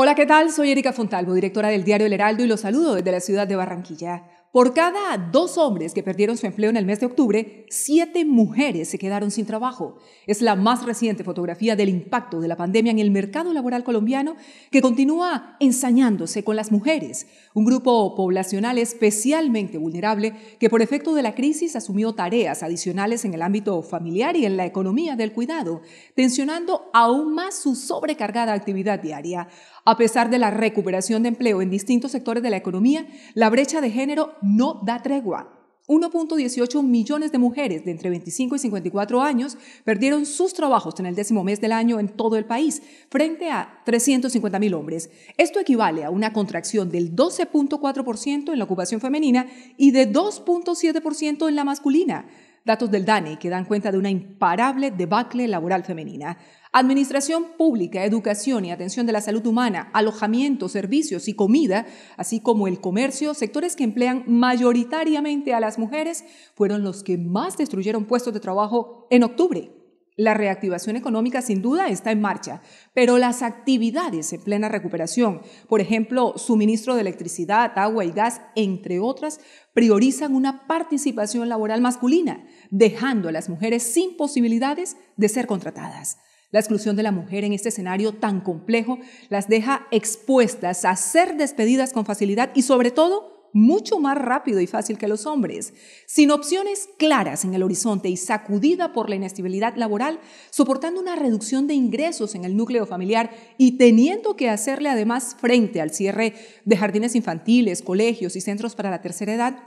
Hola, ¿qué tal? Soy Erika Fontalvo, directora del diario El Heraldo, y los saludo desde la ciudad de Barranquilla. Por cada dos hombres que perdieron su empleo en el mes de octubre, siete mujeres se quedaron sin trabajo. Es la más reciente fotografía del impacto de la pandemia en el mercado laboral colombiano que continúa ensañándose con las mujeres, un grupo poblacional especialmente vulnerable que por efecto de la crisis asumió tareas adicionales en el ámbito familiar y en la economía del cuidado, tensionando aún más su sobrecargada actividad diaria. A pesar de la recuperación de empleo en distintos sectores de la economía, la brecha de género no da tregua. 1.18 millones de mujeres de entre 25 y 54 años perdieron sus trabajos en el décimo mes del año en todo el país, frente a 350 mil hombres. Esto equivale a una contracción del 12.4% en la ocupación femenina y de 2.7% en la masculina datos del DANE que dan cuenta de una imparable debacle laboral femenina. Administración pública, educación y atención de la salud humana, alojamiento, servicios y comida, así como el comercio, sectores que emplean mayoritariamente a las mujeres, fueron los que más destruyeron puestos de trabajo en octubre. La reactivación económica sin duda está en marcha, pero las actividades en plena recuperación, por ejemplo, suministro de electricidad, agua y gas, entre otras, priorizan una participación laboral masculina, dejando a las mujeres sin posibilidades de ser contratadas. La exclusión de la mujer en este escenario tan complejo las deja expuestas a ser despedidas con facilidad y sobre todo mucho más rápido y fácil que los hombres. Sin opciones claras en el horizonte y sacudida por la inestabilidad laboral, soportando una reducción de ingresos en el núcleo familiar y teniendo que hacerle además frente al cierre de jardines infantiles, colegios y centros para la tercera edad,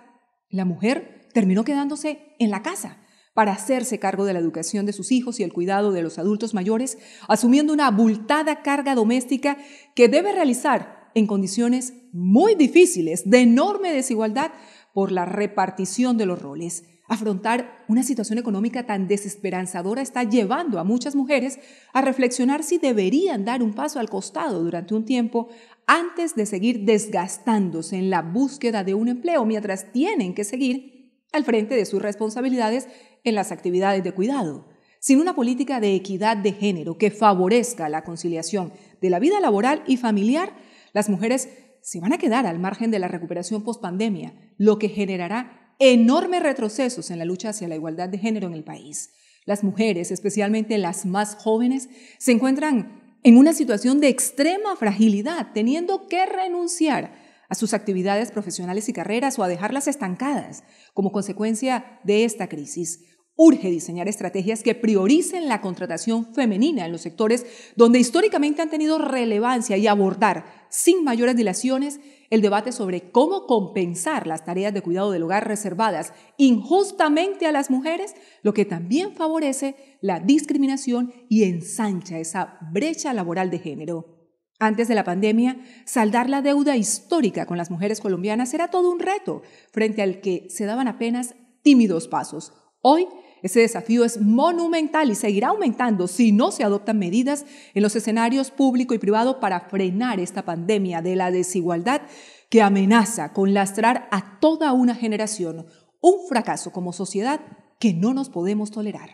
la mujer terminó quedándose en la casa para hacerse cargo de la educación de sus hijos y el cuidado de los adultos mayores, asumiendo una abultada carga doméstica que debe realizar en condiciones muy difíciles, de enorme desigualdad por la repartición de los roles. Afrontar una situación económica tan desesperanzadora está llevando a muchas mujeres a reflexionar si deberían dar un paso al costado durante un tiempo antes de seguir desgastándose en la búsqueda de un empleo mientras tienen que seguir al frente de sus responsabilidades en las actividades de cuidado. Sin una política de equidad de género que favorezca la conciliación de la vida laboral y familiar, las mujeres se van a quedar al margen de la recuperación post-pandemia, lo que generará enormes retrocesos en la lucha hacia la igualdad de género en el país. Las mujeres, especialmente las más jóvenes, se encuentran en una situación de extrema fragilidad, teniendo que renunciar a sus actividades profesionales y carreras o a dejarlas estancadas como consecuencia de esta crisis. Urge diseñar estrategias que prioricen la contratación femenina en los sectores donde históricamente han tenido relevancia y abordar, sin mayores dilaciones, el debate sobre cómo compensar las tareas de cuidado del hogar reservadas injustamente a las mujeres, lo que también favorece la discriminación y ensancha esa brecha laboral de género. Antes de la pandemia, saldar la deuda histórica con las mujeres colombianas era todo un reto, frente al que se daban apenas tímidos pasos. Hoy ese desafío es monumental y seguirá aumentando si no se adoptan medidas en los escenarios público y privado para frenar esta pandemia de la desigualdad que amenaza con lastrar a toda una generación. Un fracaso como sociedad que no nos podemos tolerar.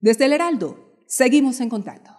Desde el Heraldo, seguimos en contacto.